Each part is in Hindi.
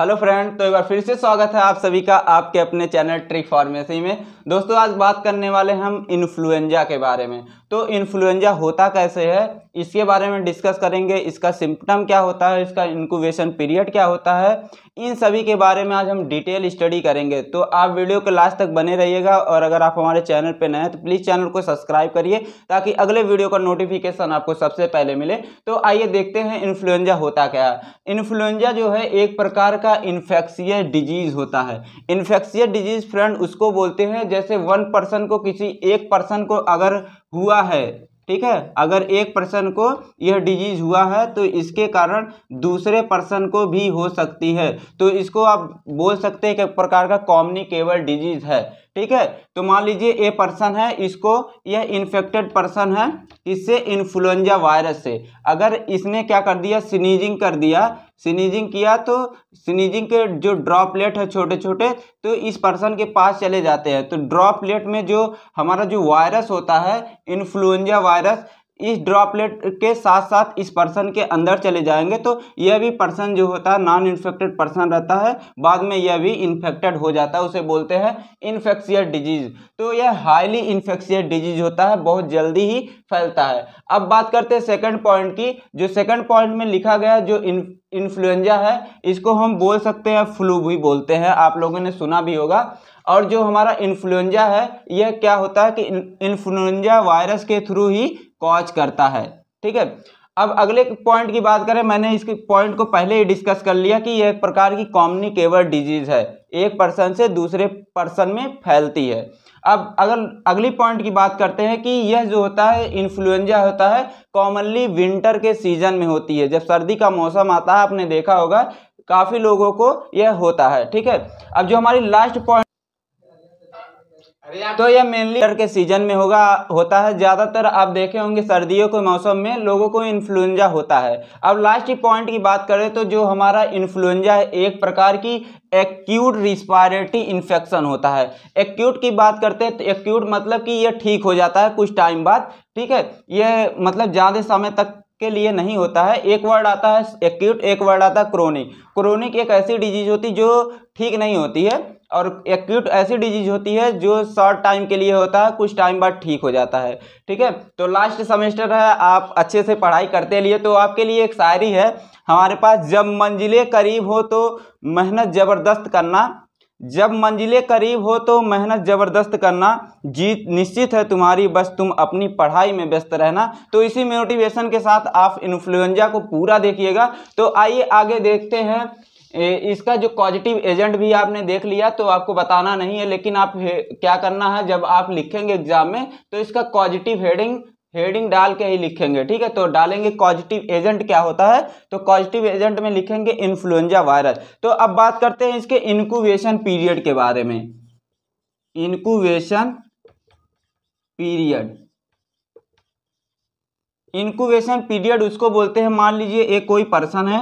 हेलो फ्रेंड तो एक बार फिर से स्वागत है आप सभी का आपके अपने चैनल ट्रिक फार्मेसी में दोस्तों आज बात करने वाले हम इन्फ्लुएंजा के बारे में तो इन्फ्लुएंजा होता कैसे है इसके बारे में डिस्कस करेंगे इसका सिम्टम क्या होता है इसका इंक्यूबेशन पीरियड क्या होता है इन सभी के बारे में आज हम डिटेल स्टडी करेंगे तो आप वीडियो के लास्ट तक बने रहिएगा और अगर आप हमारे चैनल पर नए हैं तो प्लीज़ चैनल को सब्सक्राइब करिए ताकि अगले वीडियो का नोटिफिकेशन आपको सबसे पहले मिले तो आइए देखते हैं इन्फ्लुएंजा होता क्या है इन्फ्लुएंजा जो है एक प्रकार का इन्फेक्शियस डिजीज़ होता है इन्फेक्शियस डिजीज़ फ्रेंड उसको बोलते हैं जैसे वन पर्सन को किसी एक पर्सन को अगर हुआ है ठीक है अगर एक पर्सन को यह डिजीज हुआ है तो इसके कारण दूसरे पर्सन को भी हो सकती है तो इसको आप बोल सकते हैं कि प्रकार का कॉम्युनिकेबल डिजीज है ठीक है तो मान लीजिए ए पर्सन है इसको यह इन्फेक्टेड पर्सन है इससे इन्फ्लुएंजा वायरस से अगर इसने क्या कर दिया स्नीजिंग कर दिया स्नीजिंग किया तो स्नीजिंग के जो ड्रॉपलेट है छोटे छोटे तो इस पर्सन के पास चले जाते हैं तो ड्रॉपलेट में जो हमारा जो वायरस होता है इन्फ्लुएंजा वायरस इस ड्रॉपलेट के साथ साथ इस पर्सन के अंदर चले जाएंगे तो यह भी पर्सन जो होता है नॉन इन्फेक्टेड पर्सन रहता है बाद में यह भी इन्फेक्टेड हो जाता है उसे बोलते हैं इन्फेक्शियस डिजीज तो यह हाईली इन्फेक्शियस डिजीज होता है बहुत जल्दी ही फैलता है अब बात करते हैं सेकंड पॉइंट की जो सेकंड पॉइंट में लिखा गया जो इन्फ्लुएंजा है इसको हम बोल सकते हैं फ्लू भी बोलते हैं आप लोगों ने सुना भी होगा और जो हमारा इन्फ्लुएंजा है यह क्या होता है कि इन्फ्लुएंजा वायरस के थ्रू ही कॉज करता है ठीक है अब अगले पॉइंट की बात करें मैंने इसके पॉइंट को पहले ही डिस्कस कर लिया कि यह एक प्रकार की कॉम्युनिकेबल डिजीज है एक पर्सन से दूसरे पर्सन में फैलती है अब अगर अगली पॉइंट की बात करते हैं कि यह जो होता है इन्फ्लुएंजा होता है कॉमनली विंटर के सीजन में होती है जब सर्दी का मौसम आता है आपने देखा होगा काफ़ी लोगों को यह होता है ठीक है अब जो हमारी लास्ट पॉइंट तो यह मेनली के सीजन में होगा होता है ज़्यादातर आप देखे होंगे सर्दियों के मौसम में लोगों को इन्फ्लुएंजा होता है अब लास्ट पॉइंट की बात करें तो जो हमारा इन्फ्लुएंजा है एक प्रकार की एक्यूट रिस्पायरेटरी इन्फेक्शन होता है एक्यूट की बात करते हैं तो एक्यूट मतलब कि यह ठीक हो जाता है कुछ टाइम बाद ठीक है यह मतलब ज़्यादा समय तक के लिए नहीं होता है एक वर्ड आता है एक्यूट एक वर्ड आता है क्रोनिक क्रोनिक एक ऐसी डिजीज होती जो ठीक नहीं होती है और एक्यूट ऐसी डिजीज होती है जो शॉर्ट टाइम के लिए होता है कुछ टाइम बाद ठीक हो जाता है ठीक है तो लास्ट सेमेस्टर है आप अच्छे से पढ़ाई करते लिए तो आपके लिए एक शायरी है हमारे पास जब मंजिले करीब हो तो मेहनत ज़बरदस्त करना जब मंजिले करीब हो तो मेहनत ज़बरदस्त करना जीत निश्चित है तुम्हारी बस तुम अपनी पढ़ाई में व्यस्त रहना तो इसी मोटिवेशन के साथ आप इन्फ्लुएंजा को पूरा देखिएगा तो आइए आगे देखते हैं इसका जो पॉजिटिव एजेंट भी आपने देख लिया तो आपको बताना नहीं है लेकिन आप क्या करना है जब आप लिखेंगे एग्जाम में तो इसका पॉजिटिव हेडिंग हेडिंग डाल के ही लिखेंगे ठीक है तो डालेंगे पॉजिटिव एजेंट क्या होता है तो पॉजिटिव एजेंट में लिखेंगे इन्फ्लुएंजा वायरस तो अब बात करते हैं इसके इनक्यूबेशन पीरियड के बारे में इनक्यूबेशन पीरियड इनक्यूबेशन पीरियड उसको बोलते हैं मान लीजिए एक कोई पर्सन है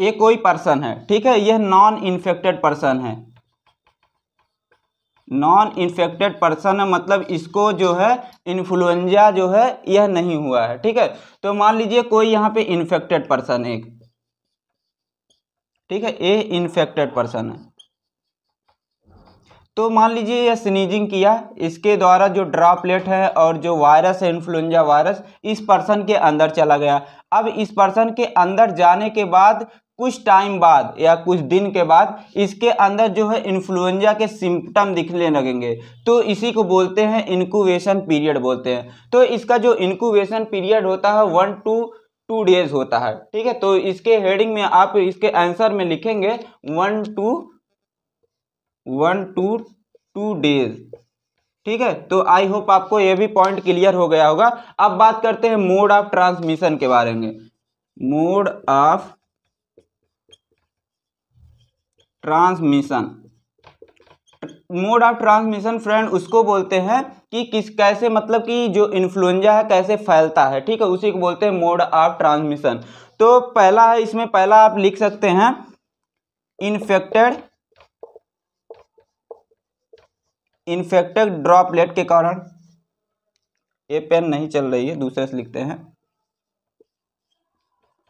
ये कोई पर्सन है ठीक है यह नॉन इन्फेक्टेड पर्सन है नॉन इन्फेक्टेड पर्सन है मतलब इसको जो है इन्फ्लुएंजा जो है यह नहीं हुआ है ठीक है तो मान लीजिए कोई यहाँ पे इन्फेक्टेड पर्सन एक ठीक है ये इन्फेक्टेड पर्सन है तो मान लीजिए यह स्नीजिंग किया इसके द्वारा जो ड्रॉपलेट है और जो वायरस है इन्फ्लुएंजा वायरस इस पर्सन के अंदर चला गया अब इस पर्सन के अंदर जाने के बाद कुछ टाइम बाद या कुछ दिन के बाद इसके अंदर जो है इन्फ्लुएंजा के सिम्टम दिखने लगेंगे तो इसी को बोलते हैं इनक्यूबेशन पीरियड बोलते हैं तो इसका जो इनक्यूबेशन पीरियड होता है वन टू टू डेज होता है ठीक है तो इसके हेडिंग में आप इसके आंसर में लिखेंगे one to one to two days ठीक है तो आई होप आपको ये भी पॉइंट क्लियर हो गया होगा अब बात करते हैं मोड ऑफ ट्रांसमिशन के बारे में mode of transmission mode of transmission friend उसको बोलते हैं कि किस कैसे मतलब कि जो इन्फ्लुएंजा है कैसे फैलता है ठीक है उसी को बोलते हैं मोड ऑफ ट्रांसमिशन तो पहला है इसमें पहला आप लिख सकते हैं इन्फेक्टेड इन्फेक्टेड ड्रॉपलेट के कारण ये पेन नहीं चल रही है दूसरे से लिखते हैं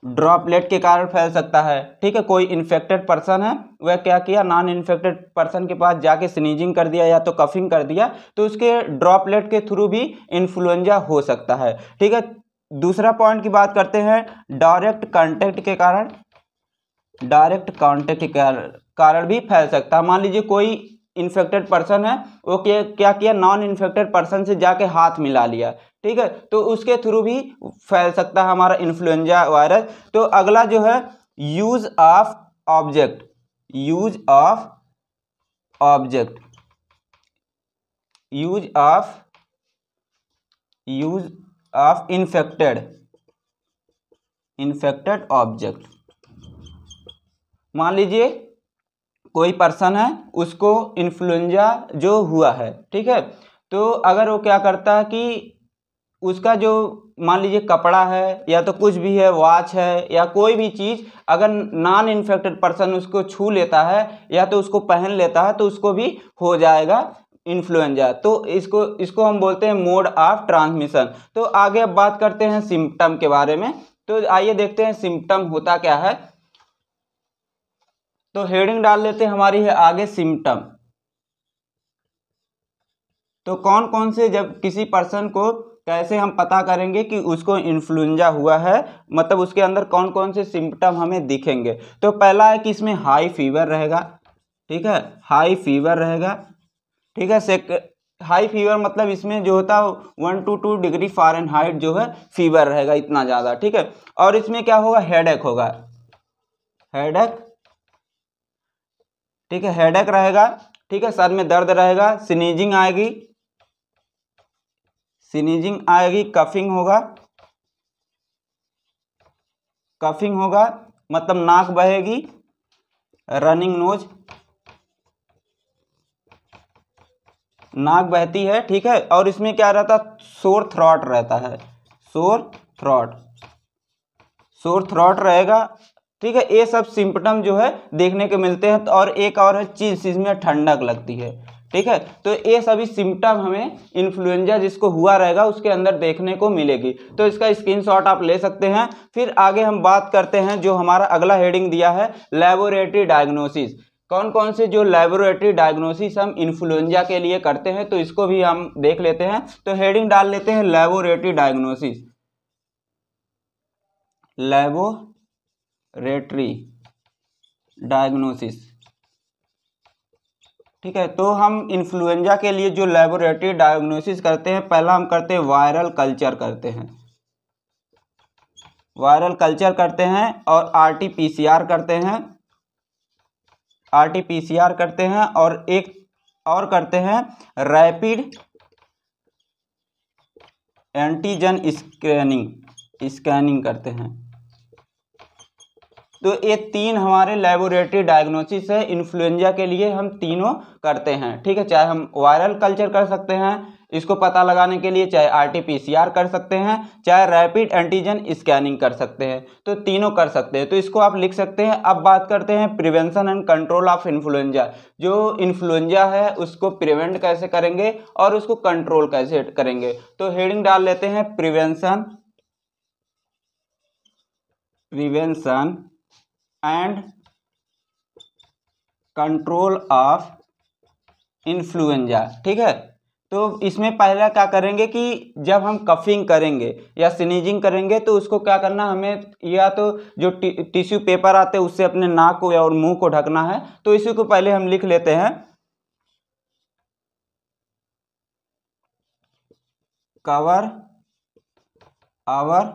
ड्रॉपलेट के कारण फैल सकता है ठीक है कोई इन्फेक्टेड पर्सन है वह क्या किया नॉन इन्फेक्टेड पर्सन के पास जाके स्नीजिंग कर दिया या तो कफिंग कर दिया तो उसके ड्रॉपलेट के थ्रू भी इन्फ्लुएंजा हो सकता है ठीक है दूसरा पॉइंट की बात करते हैं डायरेक्ट कॉन्टेक्ट के कारण डायरेक्ट कॉन्टेक्ट के कारण भी फैल सकता है मान लीजिए कोई इन्फेक्टेड पर्सन है वो क्या क्या किया नॉन इन्फेक्टेड पर्सन से जाके हाथ मिला लिया ठीक है तो उसके थ्रू भी फैल सकता है हमारा इन्फ्लुएंजा वायरस तो अगला जो है use of object use of object use of use of infected infected object मान लीजिए कोई पर्सन है उसको इन्फ्लुएंजा जो हुआ है ठीक है तो अगर वो क्या करता है कि उसका जो मान लीजिए कपड़ा है या तो कुछ भी है वॉच है या कोई भी चीज़ अगर नॉन इन्फेक्टेड पर्सन उसको छू लेता है या तो उसको पहन लेता है तो उसको भी हो जाएगा इन्फ्लुएंजा तो इसको इसको हम बोलते हैं मोड ऑफ ट्रांसमिशन तो आगे अब बात करते हैं सिम्टम के बारे में तो आइए देखते हैं सिम्टम होता क्या है तो हेडिंग डाल लेते हैं हमारी है आगे सिम्टम तो कौन कौन से जब किसी पर्सन को कैसे हम पता करेंगे कि उसको इन्फ्लुएंजा हुआ है मतलब उसके अंदर कौन कौन से सिम्टम हमें दिखेंगे तो पहला है कि इसमें हाई फीवर रहेगा ठीक है हाई फीवर रहेगा ठीक है सेक हाई फीवर मतलब इसमें जो होता है one to two degree Fahrenheit जो है फीवर रहेगा इतना ज़्यादा ठीक है और इसमें क्या होगा हेडेक होगा हेडेक ठीक है हेडेक रहेगा ठीक है सर में दर्द रहेगा स्नीजिंग आएगी स्नीजिंग आएगी कफिंग होगा कफिंग होगा मतलब नाक बहेगी रनिंग नोज नाक बहती है ठीक है और इसमें क्या रहता सोर थ्रॉट रहता है सोर थ्रॉट सोर थ्रॉट रहेगा ठीक है ये सब सिम्पटम जो है देखने के मिलते हैं और एक और है चीज चीज में ठंडक लगती है ठीक है तो ये सभी सिम्टम हमें इन्फ्लुएंजा जिसको हुआ रहेगा उसके अंदर देखने को मिलेगी तो इसका स्क्रीनशॉट आप ले सकते हैं फिर आगे हम बात करते हैं जो हमारा अगला हेडिंग दिया है लेबोरेटरी डायग्नोसिस कौन कौन से जो लेबोरेटरी डायग्नोसिस हम इन्फ्लुएंजा के लिए करते हैं तो इसको भी हम देख लेते हैं तो हेडिंग डाल लेते हैं लेबोरेटरी डायग्नोसिस लेबो रेटरी डायग्नोसिस ठीक है तो हम इन्फ्लुएंजा के लिए जो लेबोरेटरी डायग्नोसिस करते हैं पहला हम करते हैं वायरल कल्चर करते हैं वायरल कल्चर करते हैं और आरटीपीसीआर करते हैं आरटीपीसीआर करते हैं और एक और करते हैं रैपिड एंटीजन स्कैनिंग स्कैनिंग करते हैं तो ये तीन हमारे लेबोरेटरी डायग्नोसिस है इन्फ्लुएंजा के लिए हम तीनों करते हैं ठीक है चाहे हम वायरल कल्चर कर सकते हैं इसको पता लगाने के लिए चाहे आरटीपीसीआर कर सकते हैं चाहे रैपिड एंटीजन स्कैनिंग कर सकते हैं तो तीनों कर सकते हैं तो इसको आप लिख सकते हैं अब बात करते हैं prevention and control of influenza जो इन्फ्लुएंजा है उसको प्रिवेंट कैसे करेंगे और उसको कंट्रोल कैसे करेंगे तो हेडिंग डाल लेते हैं prevention prevention and control of influenza ठीक है तो इसमें पहला क्या करेंगे कि जब हम कफिंग करेंगे या स्नीजिंग करेंगे तो उसको क्या करना हमें या तो जो टिश्यू पेपर आते हैं उससे अपने नाक को या और मुंह को ढकना है तो इसी को पहले हम लिख लेते हैं cover our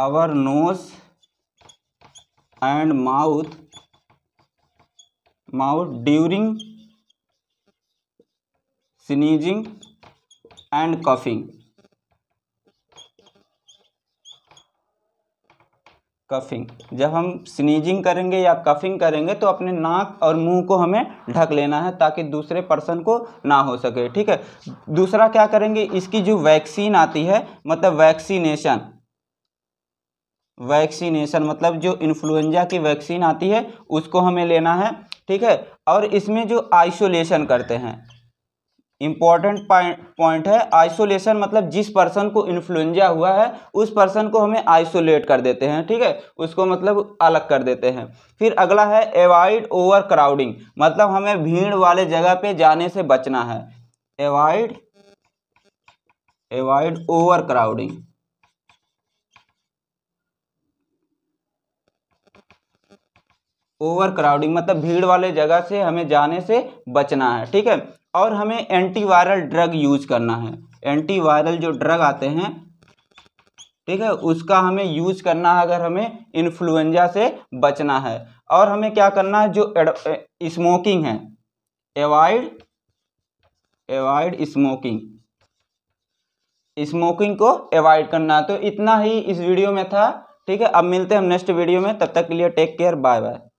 our nose and mouth mouth during sneezing and coughing coughing जब हम स्नीजिंग करेंगे या कफिंग करेंगे तो अपने नाक और मुंह को हमें ढक लेना है ताकि दूसरे पर्सन को ना हो सके ठीक है दूसरा क्या करेंगे इसकी जो वैक्सीन आती है मतलब वैक्सीनेशन वैक्सीनेशन मतलब जो इन्फ्लुएंजा की वैक्सीन आती है उसको हमें लेना है ठीक है और इसमें जो आइसोलेशन करते हैं इम्पॉर्टेंट पॉइंट है आइसोलेशन मतलब जिस पर्सन को इन्फ्लुएंजा हुआ है उस पर्सन को हमें आइसोलेट कर देते हैं ठीक है उसको मतलब अलग कर देते हैं फिर अगला है एवॉइड ओवर क्राउडिंग मतलब हमें भीड़ वाले जगह पे जाने से बचना है avoid avoid overcrowding overcrowding मतलब भीड़ वाले जगह से हमें जाने से बचना है ठीक है और हमें एंटीवायरल ड्रग यूज करना है एंटीवायरल जो ड्रग आते हैं ठीक है उसका हमें यूज करना है अगर हमें इन्फ्लुएंजा से बचना है और हमें क्या करना है जो स्मोकिंग है एवॉइड एवॉइड स्मोकिंग स्मोकिंग को एवॉइड करना है तो इतना ही इस वीडियो में था ठीक है अब मिलते हैं हम नेक्स्ट वीडियो में तब तक के लिए टेक केयर बाय बाय